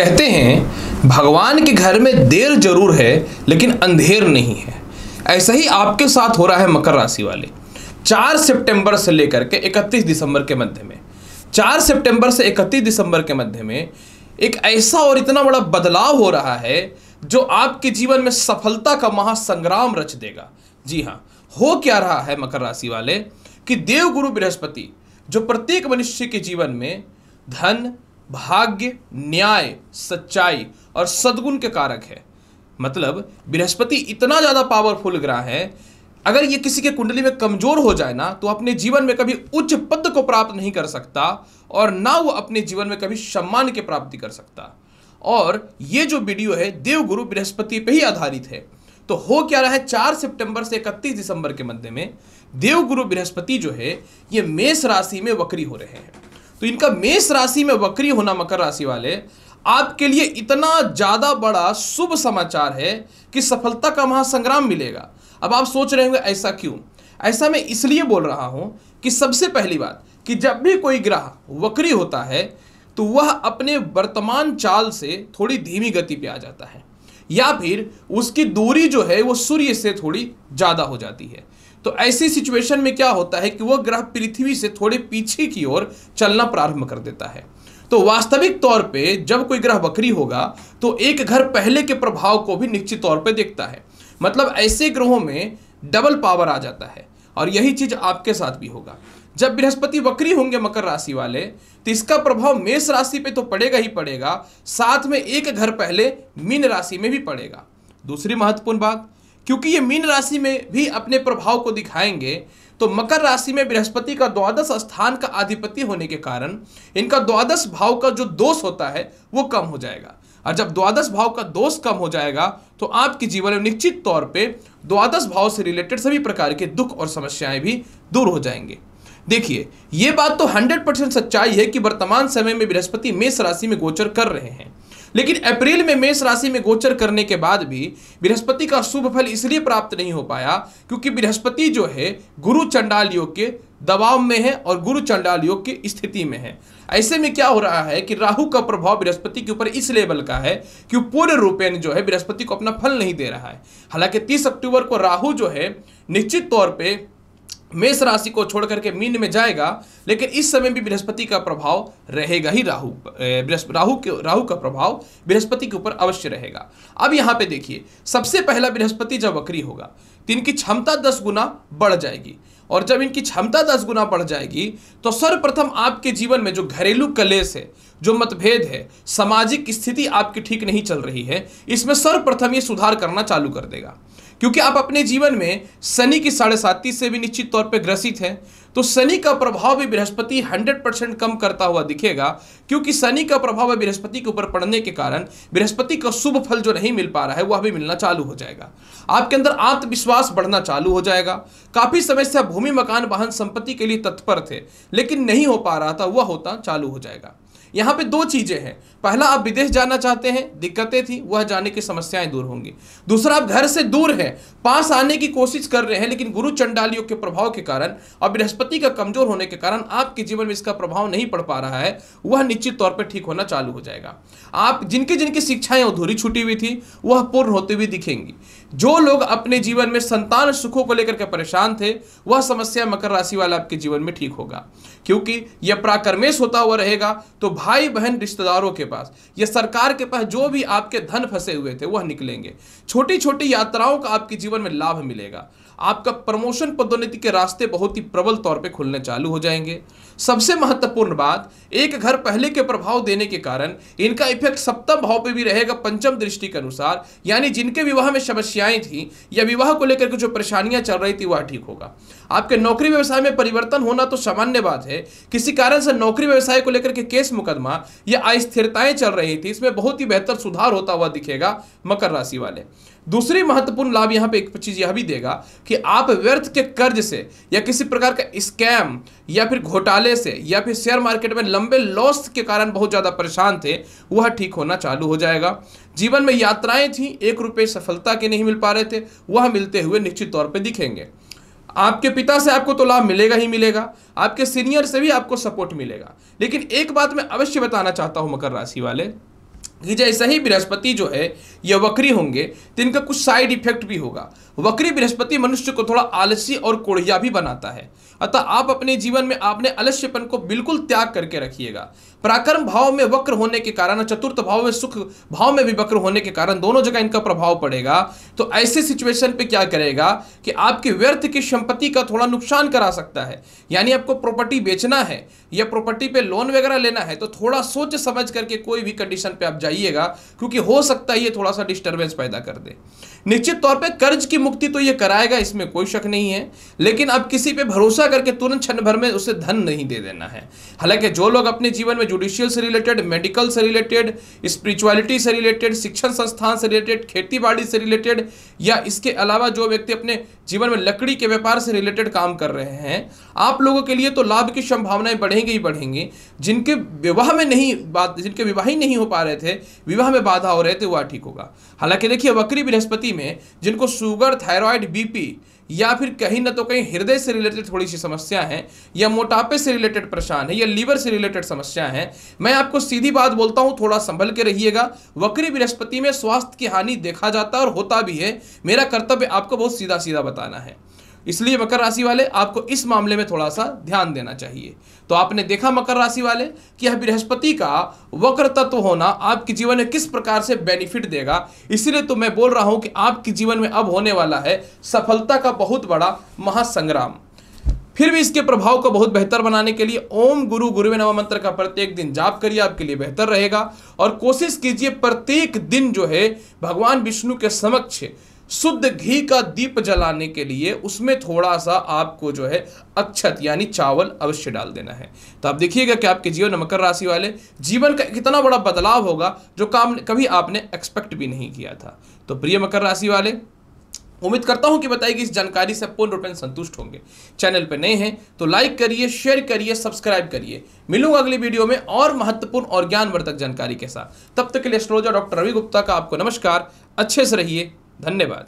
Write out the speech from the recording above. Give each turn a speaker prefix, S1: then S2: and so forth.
S1: कहते हैं भगवान के घर में देर जरूर है लेकिन अंधेर नहीं है ऐसा ही आपके साथ हो रहा है मकर राशि वाले चार सितंबर से लेकर के इकतीस दिसंबर के मध्य में चार सितंबर से इकतीस दिसंबर के मध्य में एक ऐसा और इतना बड़ा बदलाव हो रहा है जो आपके जीवन में सफलता का महासंग्राम रच देगा जी हाँ हो क्या रहा है मकर राशि वाले कि देवगुरु बृहस्पति जो प्रत्येक मनुष्य के जीवन में धन भाग्य न्याय सच्चाई और सदगुण के कारक है मतलब बृहस्पति इतना ज़्यादा पावरफुल ग्रह है अगर ये किसी के कुंडली में कमजोर हो जाए ना तो अपने जीवन में कभी उच्च पद को प्राप्त नहीं कर सकता और ना वो अपने जीवन में कभी सम्मान की प्राप्ति कर सकता और ये जो वीडियो है देवगुरु बृहस्पति पे ही आधारित है तो हो क्या रहा है चार सितंबर से इकतीस दिसंबर के मध्य में देवगुरु बृहस्पति जो है ये मेष राशि में वक्री हो रहे हैं तो इनका मेष राशि में वक्री होना मकर राशि वाले आपके लिए इतना ज़्यादा बड़ा शुभ समाचार है कि सफलता का महासंग्राम मिलेगा अब आप सोच रहे होंगे ऐसा क्यों ऐसा मैं इसलिए बोल रहा हूं कि सबसे पहली बात कि जब भी कोई ग्रह वक्री होता है तो वह अपने वर्तमान चाल से थोड़ी धीमी गति पे आ जाता है या फिर उसकी दूरी जो है वो सूर्य से थोड़ी ज़्यादा हो जाती है तो ऐसी सिचुएशन में क्या होता है कि वह ग्रह पृथ्वी से थोड़े पीछे की ओर चलना प्रारंभ कर देता है तो वास्तविक तौर पे जब कोई ग्रह बकरी होगा तो एक घर पहले के प्रभाव को भी निश्चित तौर पे देखता है मतलब ऐसे ग्रहों में डबल पावर आ जाता है और यही चीज आपके साथ भी होगा जब बृहस्पति बकरी होंगे मकर राशि वाले तो इसका प्रभाव मेष राशि पे तो पड़ेगा ही पड़ेगा साथ में एक घर पहले मीन राशि में भी पड़ेगा दूसरी महत्वपूर्ण बात क्योंकि ये मीन राशि में भी अपने प्रभाव को दिखाएंगे तो मकर राशि में बृहस्पति का द्वादश स्थान का अधिपति होने के कारण इनका द्वादश भाव का जो दोष होता है वो कम हो जाएगा और जब द्वादश भाव का दोष कम हो जाएगा तो आपके जीवन में निश्चित तौर पे द्वादश भाव से रिलेटेड सभी प्रकार के दुख और समस्याएं भी दूर हो जाएंगे देखिए ये बात तो 100 परसेंट सच्चाई है कि वर्तमान समय में बृहस्पति मेष राशि में गोचर कर रहे हैं लेकिन अप्रैल में मेष राशि में गोचर करने के बाद भी बृहस्पति का शुभ फल इसलिए प्राप्त नहीं हो पाया क्योंकि बृहस्पति जो है गुरु चंडाल योग के दबाव में है और गुरु चंडाल योग की स्थिति में है ऐसे में क्या हो रहा है कि राहु का प्रभाव बृहस्पति के ऊपर इस लेवल का है कि पूर्ण रूपेण जो है बृहस्पति को अपना फल नहीं दे रहा है हालांकि तीस अक्टूबर को राहु जो है निश्चित तौर पर मेष राशि को छोड़ करके मीन में जाएगा लेकिन इस समय भी बृहस्पति का प्रभाव रहेगा ही राहु राहु के राहु का प्रभाव बृहस्पति के ऊपर अवश्य रहेगा अब यहाँ पे देखिए सबसे पहला बृहस्पति जब वक्री होगा तो इनकी क्षमता दस गुना बढ़ जाएगी और जब इनकी क्षमता दस गुना बढ़ जाएगी तो सर्वप्रथम आपके जीवन में जो घरेलू कलेश है जो मतभेद है सामाजिक स्थिति आपकी ठीक नहीं चल रही है इसमें सर्वप्रथम ये सुधार करना चालू कर देगा क्योंकि आप अपने जीवन में शनि की साढ़े साथी से भी निश्चित तौर पर ग्रसित हैं तो शनि का प्रभाव भी बृहस्पति 100 परसेंट कम करता हुआ दिखेगा क्योंकि शनि का प्रभाव बृहस्पति के ऊपर पड़ने के कारण बृहस्पति का शुभ फल जो नहीं मिल पा रहा है वह भी मिलना चालू हो जाएगा आपके अंदर आत्मविश्वास बढ़ना चालू हो जाएगा काफ़ी समय से भूमि मकान वाहन संपत्ति के लिए तत्पर थे लेकिन नहीं हो पा रहा था वह होता चालू हो जाएगा यहाँ पे दो चीज़ें हैं पहला आप विदेश जाना चाहते हैं दिक्कतें थी वह जाने की समस्याएं दूर होंगी दूसरा आप घर से दूर हैं पास आने की कोशिश कर रहे हैं लेकिन गुरु चंडालियों के प्रभाव के कारण और बृहस्पति का कमजोर होने के कारण आपके जीवन में इसका प्रभाव नहीं पड़ पा रहा है वह निश्चित तौर पर ठीक होना चालू हो जाएगा आप जिनकी जिनकी शिक्षाएं अधूरी छुटी हुई थी वह पूर्ण होती हुई दिखेंगी जो लोग अपने जीवन में संतान सुखों को लेकर के परेशान थे वह समस्या मकर राशि वाला आपके जीवन में ठीक होगा क्योंकि यह प्राकर्मेश होता हुआ रहेगा तो भाई बहन रिश्तेदारों के पास या सरकार के पास जो भी आपके धन फंसे हुए थे वह निकलेंगे छोटी छोटी यात्राओं का आपके जीवन में लाभ मिलेगा आपका प्रमोशन पदोन्नति के रास्ते बहुत ही प्रबल तौर पे खुलने चालू हो जाएंगे सबसे महत्वपूर्ण बात एक घर पहले के प्रभाव देने के कारण इनका इफेक्ट सप्तम भाव पे भी रहेगा पंचम दृष्टि के अनुसार यानी जिनके विवाह में समस्याएं थी या विवाह को लेकर के जो परेशानियां चल रही थी वह ठीक होगा आपके नौकरी व्यवसाय में परिवर्तन होना तो सामान्य बात है किसी कारण से नौकरी व्यवसाय को लेकर के केस मुकदमा या अस्थिरताएं चल रही थी इसमें बहुत ही बेहतर सुधार होता हुआ दिखेगा मकर राशि वाले दूसरी महत्वपूर्ण लाभ यहाँ पे एक चीज़ यह भी देगा कि आप व्यर्थ के कर्ज से या किसी प्रकार का स्कैम या फिर घोटाले से या फिर शेयर मार्केट में लंबे लॉस के कारण बहुत ज़्यादा परेशान थे वह ठीक होना चालू हो जाएगा जीवन में यात्राएं थी एक रुपये सफलता के नहीं मिल पा रहे थे वह मिलते हुए निश्चित तौर पर दिखेंगे आपके पिता से आपको तो लाभ मिलेगा ही मिलेगा आपके सीनियर से भी आपको सपोर्ट मिलेगा लेकिन एक बात मैं अवश्य बताना चाहता हूं मकर राशि वाले कि जैसे ही बृहस्पति जो है यह वक्री होंगे तो इनका कुछ साइड इफेक्ट भी होगा वक्री बृहस्पति मनुष्य को थोड़ा आलसी और कोढ़िया भी बनाता है अतः आप अपने जीवन में आपने अलस्यपन को बिल्कुल त्याग करके रखिएगा पराक्रम भाव में वक्र होने के कारण चतुर्थ भाव में सुख भाव में भी वक्र होने के कारण दोनों जगह इनका प्रभाव पड़ेगा तो ऐसे सिचुएशन पे क्या करेगा कि आपके व्यर्थ की संपत्ति का थोड़ा नुकसान करा सकता है यानी आपको प्रॉपर्टी बेचना है या प्रॉपर्टी पे लोन वगैरह लेना है तो थोड़ा सोच समझ करके कोई भी कंडीशन पे आप जाए जाइएगा क्योंकि हो सकता है ये थोड़ा सा डिस्टर्बेंस पैदा कर दे निश्चित तौर पे कर्ज की मुक्ति तो ये कराएगा इसमें कोई शक नहीं है लेकिन अब किसी पे भरोसा करके तुरंत क्षण भर में उसे धन नहीं दे देना है हालांकि जो लोग अपने जीवन में जुडिशियल से रिलेटेड मेडिकल से रिलेटेड स्पिरिचुअलिटी से रिलेटेड शिक्षण संस्थान से रिलेटेड खेती से रिलेटेड या इसके अलावा जो व्यक्ति अपने जीवन में लकड़ी के व्यापार से रिलेटेड काम कर रहे हैं आप लोगों के लिए तो लाभ की संभावनाएं बढ़ेंगी ही बढ़ेंगी जिनके विवाह में नहीं बात जिनके विवाह ही नहीं हो पा रहे थे विवाह में बाधा हो रहे थे वह ठीक होगा हालांकि देखिए वक्री बृहस्पति में जिनको शुगर थायराइड बीपी या फिर कहीं ना तो कहीं हृदय से रिलेटेड थोड़ी सी समस्या है या मोटापे से रिलेटेड परेशान है या लीवर से रिलेटेड समस्या है मैं आपको सीधी बात बोलता हूँ थोड़ा संभल के रहिएगा वक्री बृहस्पति में स्वास्थ्य की हानि देखा जाता है और होता भी है मेरा कर्तव्य आपको बहुत सीधा सीधा बताना है इसलिए मकर राशि वाले आपको इस मामले में थोड़ा सा ध्यान देना चाहिए तो आपने देखा मकर राशि वाले कि यह बृहस्पति का वक्र तत्व होना आपके जीवन में किस प्रकार से बेनिफिट देगा इसलिए तो मैं बोल रहा हूं कि आपके जीवन में अब होने वाला है सफलता का बहुत बड़ा महासंग्राम फिर भी इसके प्रभाव को बहुत बेहतर बनाने के लिए ओम गुरु गुरु नवा मंत्र का प्रत्येक दिन जाप करिए आपके लिए बेहतर रहेगा और कोशिश कीजिए प्रत्येक दिन जो है भगवान विष्णु के समक्ष शुद्ध घी का दीप जलाने के लिए उसमें थोड़ा सा आपको जो है अक्षत यानी चावल अवश्य डाल देना है तो आप देखिएगा कि आपके जीवन मकर राशि वाले जीवन का कितना बड़ा बदलाव होगा जो काम कभी आपने एक्सपेक्ट भी नहीं किया था तो प्रिय मकर राशि वाले उम्मीद करता हूं कि बताएगी इस जानकारी से पूर्ण रूप से संतुष्ट होंगे चैनल पर नए हैं तो लाइक करिए शेयर करिए सब्सक्राइब करिए मिलूंगा अगली वीडियो में और महत्वपूर्ण और ज्ञानवर्धक जानकारी के साथ तब तक के लिए एस्ट्रोलॉजर डॉक्टर रवि गुप्ता का आपको नमस्कार अच्छे से रहिए धन्यवाद